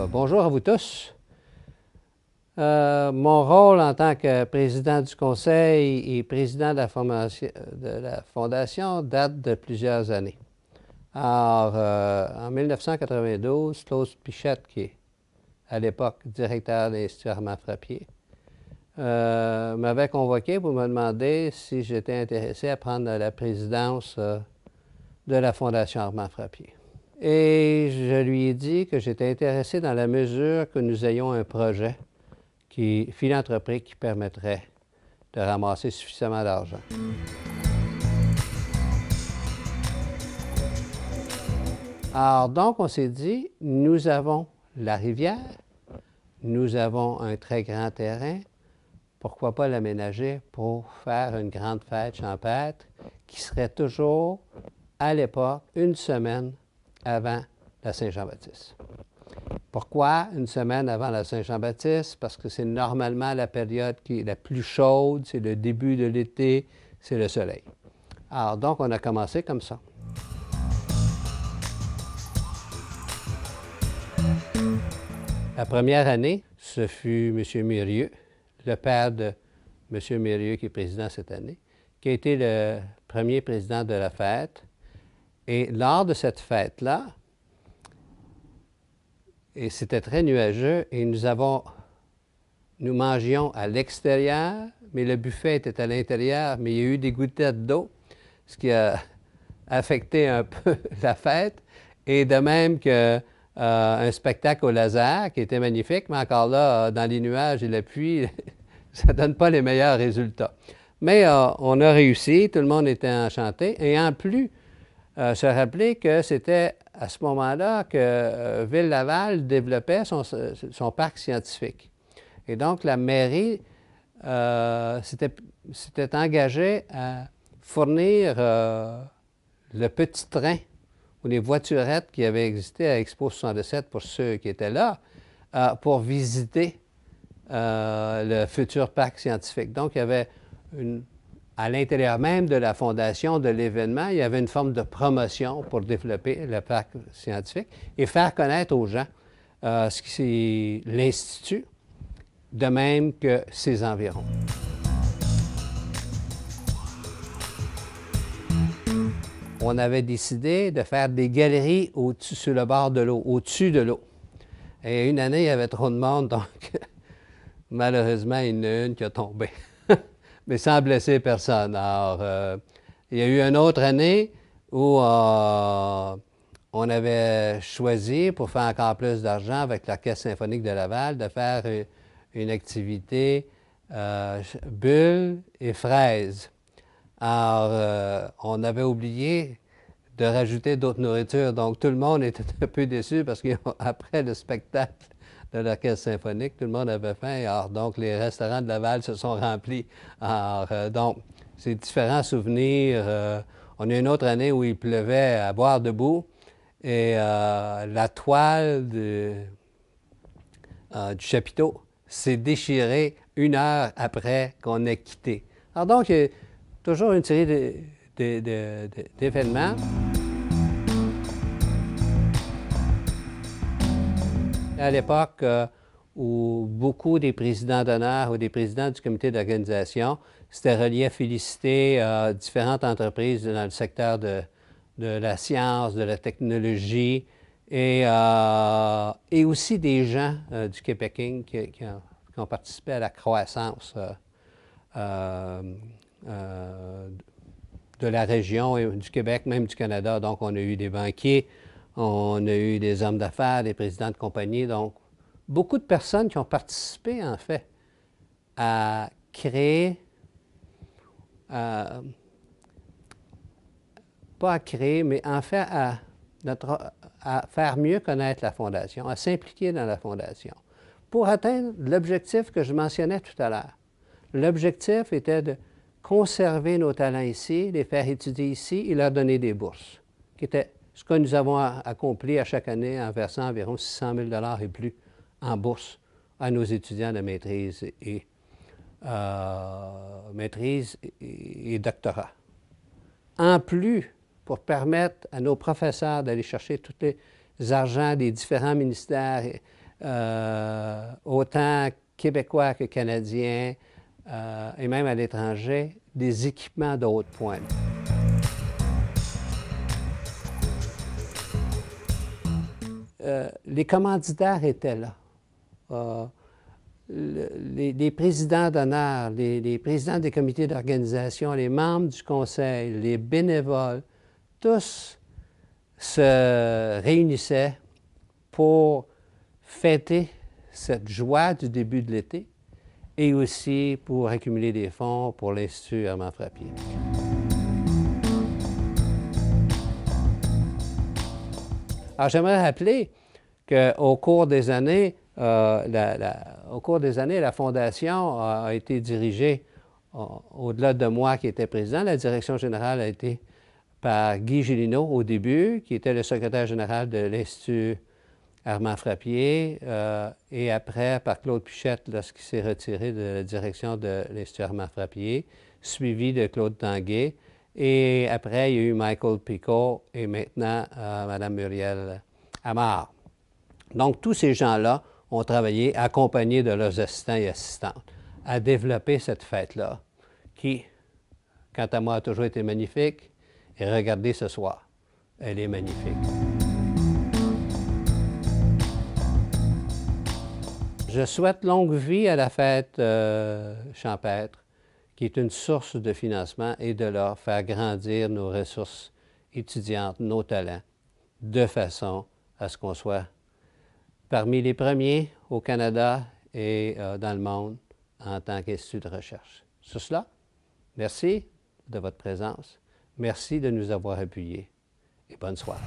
Euh, bonjour à vous tous. Euh, mon rôle en tant que président du conseil et président de la, fondation date de plusieurs années. Alors, euh, en 1992, Claude Pichette, qui est à l'époque directeur de l'Institut Armand Frappier, m'avait convoqué pour me demander si j'étais intéressé à prendre la présidence de la Fondation Armand Frappier. Et je lui ai dit que j'étais intéressé dans la mesure que nous ayons un projet qui, philanthropique qui permettrait de ramasser suffisamment d'argent. Alors donc, on s'est dit, nous avons la rivière, nous avons un très grand terrain, pourquoi pas l'aménager pour faire une grande fête champêtre qui serait toujours, à l'époque, une semaine avant la Saint-Jean-Baptiste. Pourquoi une semaine avant la Saint-Jean-Baptiste? Parce que c'est normalement la période qui est la plus chaude, c'est le début de l'été, c'est le soleil. Alors donc, on a commencé comme ça. La première année, ce fut M. Mérieux, le père de M. Mérieux, qui est président cette année, qui a été le premier président de la fête. Et lors de cette fête-là, et c'était très nuageux, et nous avons, nous mangions à l'extérieur, mais le buffet était à l'intérieur, mais il y a eu des gouttelettes d'eau, ce qui a affecté un peu la fête, et de même qu'un euh, spectacle au laser qui était magnifique, mais encore là, euh, dans les nuages et la pluie, ça ne donne pas les meilleurs résultats. Mais euh, on a réussi, tout le monde était enchanté, et en plus, euh, se rappeler que c'était à ce moment-là que euh, Ville-Laval développait son, parc scientifique. Et donc, la mairie euh, s'était engagée à fournir le petit train ou les voiturettes qui avaient existé à Expo 67 pour ceux qui étaient là, pour visiter le futur parc scientifique. Donc, il y avait une à l'intérieur même de la fondation de l'événement, il y avait une forme de promotion pour développer le parc scientifique et faire connaître aux gens euh, ce qui l'Institut, de même que ses environs. On avait décidé de faire des galeries au sur le bord de l'eau, au-dessus de l'eau. Et une année, il y avait trop de monde, donc malheureusement, il y en a une qui a tombé mais sans blesser personne. Alors, euh, il y a eu une autre année où euh, on avait choisi, pour faire encore plus d'argent avec l'Orchestre symphonique de Laval, de faire une, activité euh, bulle bulles et fraises. Alors, on avait oublié de rajouter d'autres nourritures. Donc, tout le monde était un peu déçu parce qu'après le spectacle, de l'Orchestre symphonique. Tout le monde avait faim. Alors, donc, les restaurants de Laval se sont remplis. Alors, euh, donc, c'est différents souvenirs. Euh, on a une autre année où il pleuvait à boire debout et euh, la toile du chapiteau s'est déchirée une heure après qu'on ait quitté. Alors, donc, il y a toujours une série d'événements. À l'époque euh, où beaucoup des présidents d'honneur ou des présidents du comité d'organisation, s'étaient reliés à féliciter euh, différentes entreprises dans le secteur de, la science, de la technologie et, euh, aussi des gens du Québec Qui, ont, qui, ont, participé à la croissance de la région et du Québec, même du Canada. Donc, on a eu des banquiers, on a eu des hommes d'affaires, des présidents de compagnies, donc beaucoup de personnes qui ont participé, en fait, à créer, euh, pas à créer, mais en fait à, notre, à faire mieux connaître la Fondation, à s'impliquer dans la Fondation, pour atteindre l'objectif que je mentionnais tout à l'heure. L'objectif était de conserver nos talents ici, les faire étudier ici et leur donner des bourses, qui étaient ce que nous avons accompli à chaque année en versant environ 600 000 et plus en bourse à nos étudiants de maîtrise et, euh, maîtrise et, doctorat. En plus, pour permettre à nos professeurs d'aller chercher tous les argents des différents ministères, euh, autant québécois que canadiens, euh, et même à l'étranger, des équipements de haute pointe. Euh, les commanditaires étaient là. Euh, les, présidents d'honneur, les, les, présidents des comités d'organisation, les membres du conseil, les bénévoles, tous se réunissaient pour fêter cette joie du début de l'été et aussi pour accumuler des fonds pour l'Institut Armand Frappier. Alors, j'aimerais rappeler qu'au cours des années, euh, la, au cours des années, la Fondation a, été dirigée euh, au-delà de moi qui était président. La direction générale a été par Guy Gélineau au début, qui était le secrétaire général de l'Institut Armand Frappier, euh, et après par Claude Pichette lorsqu'il s'est retiré de la direction de l'Institut Armand Frappier, suivi de Claude Tanguay. Et après, il y a eu Michael Picot et maintenant euh, Mme Muriel Amar. Donc, tous ces gens-là ont travaillé accompagnés de leurs assistants et assistantes à développer cette fête-là, qui, quant à moi, a toujours été magnifique. Et regardez ce soir, elle est magnifique. Je souhaite longue vie à la fête euh, champêtre qui est une source de financement, et de leur faire grandir nos ressources étudiantes, nos talents, de façon à ce qu'on soit parmi les premiers au Canada et euh, dans le monde en tant qu'institut de recherche. Sur cela, merci de votre présence. Merci de nous avoir appuyés et bonne soirée.